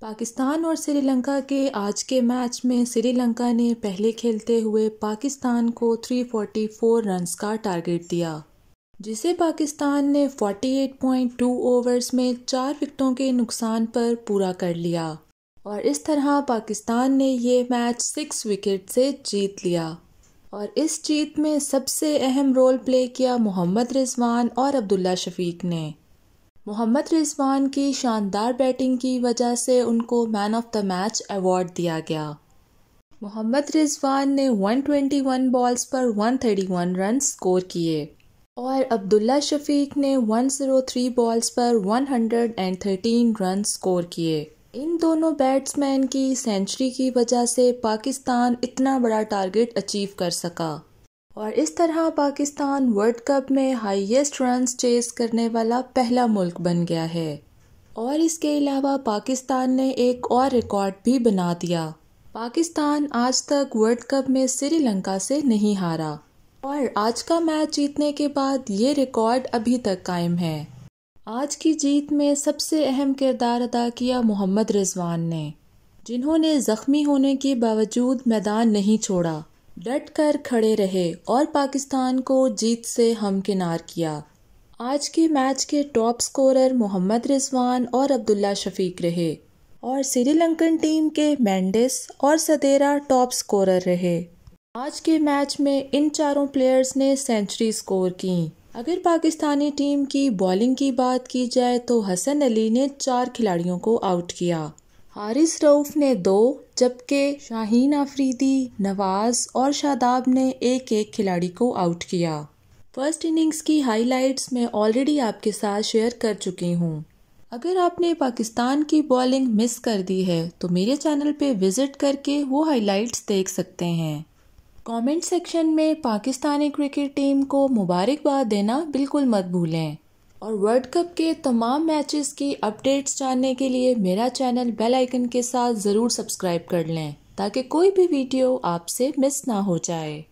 पाकिस्तान और श्रीलंका के आज के मैच में श्रीलंका ने पहले खेलते हुए पाकिस्तान को 344 रन्स का टारगेट दिया जिसे पाकिस्तान ने 48.2 ओवर्स में चार विकेटों के नुकसान पर पूरा कर लिया और इस तरह पाकिस्तान ने ये मैच सिक्स विकेट से जीत लिया और इस जीत में सबसे अहम रोल प्ले किया मोहम्मद रिजवान और अब्दुल्ला शफीक ने मोहम्मद रिजवान की शानदार बैटिंग की वजह से उनको man of the match award दिया गया मोहम्मद रिजवान ने 121 बॉल्स पर 131 रन स्कोर किए और अब्दुल्ला शफीक ने 103 बॉल्स पर 113 रन स्कोर किए इन दोनों बैट्समैन की सेंचुरी की वजह से पाकिस्तान इतना बड़ा टारगेट अचीव कर सका और इस तरह पाकिस्तान वर्ल्ड कप में हाईएस्ट रन चेस करने वाला पहला मुल्क बन गया है और इसके अलावा पाकिस्तान ने एक और रिकॉर्ड भी बना दिया पाकिस्तान आज तक वर्ल्ड कप में श्रीलंका से नहीं हारा और आज का मैच जीतने के बाद ये रिकॉर्ड अभी तक कायम है आज की जीत में सबसे अहम किरदार अदा किया मोहम्मद रिजवान ने जिन्होंने ज़ख्मी होने के बावजूद मैदान नहीं छोड़ा डट कर खड़े रहे और पाकिस्तान को जीत से हमकिनार किया आज के मैच के टॉप स्कोरर मोहम्मद रिजवान और अब्दुल्ला शफीक रहे और श्रीलंकन टीम के मैंडिस और सदेरा टॉप स्कोरर रहे आज के मैच में इन चारों प्लेयर्स ने सेंचुरी स्कोर की अगर पाकिस्तानी टीम की बॉलिंग की बात की जाए तो हसन अली ने चार खिलाड़ियों को आउट किया हारिस रऊफ ने दो जबकि शाहीन आफरीदी नवाज और शादाब ने एक एक खिलाड़ी को आउट किया फर्स्ट इनिंग्स की हाइलाइट्स मैं ऑलरेडी आपके साथ शेयर कर चुकी हूँ अगर आपने पाकिस्तान की बॉलिंग मिस कर दी है तो मेरे चैनल पे विज़िट करके वो हाइलाइट्स देख सकते हैं कमेंट सेक्शन में पाकिस्तानी क्रिकेट टीम को मुबारकबाद देना बिल्कुल मत भूलें और वर्ल्ड कप के तमाम मैचेस की अपडेट्स जानने के लिए मेरा चैनल बेल आइकन के साथ ज़रूर सब्सक्राइब कर लें ताकि कोई भी वीडियो आपसे मिस ना हो जाए